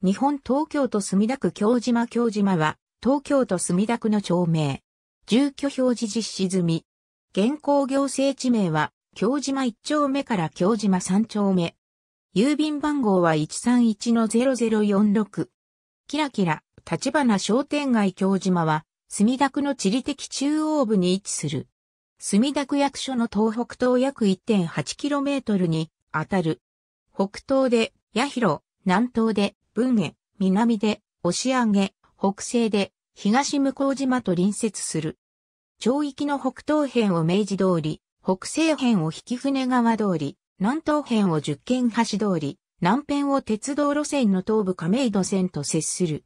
日本東京都墨田区京島京島は、東京都墨田区の町名。住居表示実施済み。現行行政地名は、京島1丁目から京島3丁目。郵便番号は131-0046。キラキラ、立花商店街京島は、墨田区の地理的中央部に位置する。墨田区役所の東北東約 1.8km に、あたる。北東で、八広、南東で、文へ、南で、押上、北西で、東向島と隣接する。町域の北東辺を明治通り、北西辺を引船川通り、南東辺を十軒橋通り、南辺を鉄道路線の東部亀戸線と接する。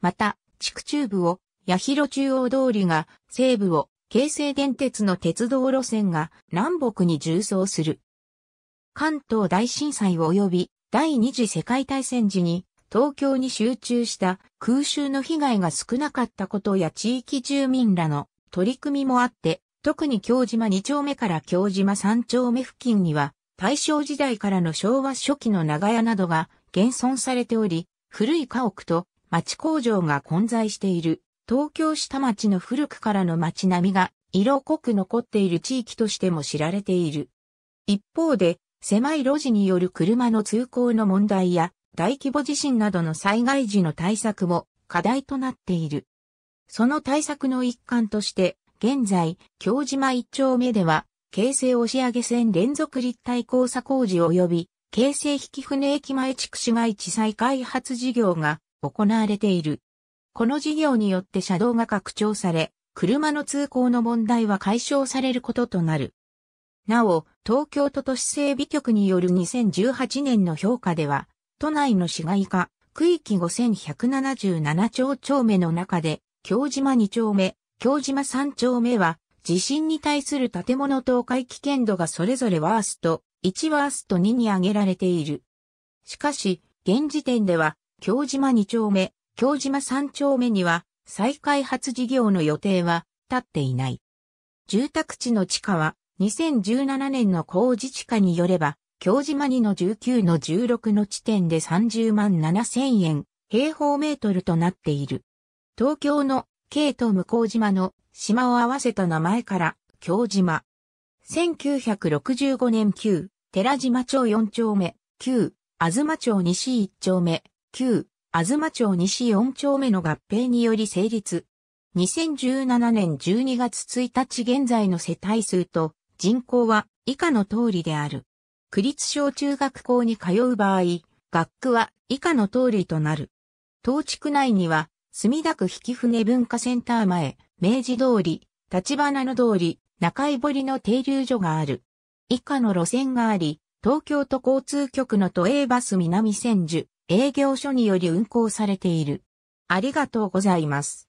また、地区中部を、八広中央通りが、西部を、京成電鉄の鉄道路線が南北に縦走する。関東大震災及び第二次世界大戦時に東京に集中した空襲の被害が少なかったことや地域住民らの取り組みもあって、特に京島2丁目から京島3丁目付近には、大正時代からの昭和初期の長屋などが現存されており、古い家屋と町工場が混在している、東京下町の古くからの町並みが色濃く残っている地域としても知られている。一方で、狭い路地による車の通行の問題や、大規模地震などの災害時の対策も課題となっている。その対策の一環として、現在、京島一丁目では、京成押上線連続立体交差工事及び、京成引船駅前地区市街地再開発事業が行われている。この事業によって車道が拡張され、車の通行の問題は解消されることとなる。なお、東京都都市整備局による2018年の評価では、都内の市街化、区域5177丁丁目の中で、京島2丁目、京島3丁目は、地震に対する建物倒壊危険度がそれぞれワースト、1ワースト2に挙げられている。しかし、現時点では、京島2丁目、京島3丁目には、再開発事業の予定は立っていない。住宅地の地下は、2017年の工事地下によれば、京島2の19の16の地点で30万7千円平方メートルとなっている。東京の京都向島の島を合わせた名前から京島。1965年旧寺島町4丁目、旧東町西1丁目、旧東町西4丁目の合併により成立。2017年12月1日現在の世帯数と人口は以下の通りである。区立小中学校に通う場合、学区は以下の通りとなる。当地区内には、墨田区引船文化センター前、明治通り、立花の通り、中井堀の停留所がある。以下の路線があり、東京都交通局の都営バス南千住営業所により運行されている。ありがとうございます。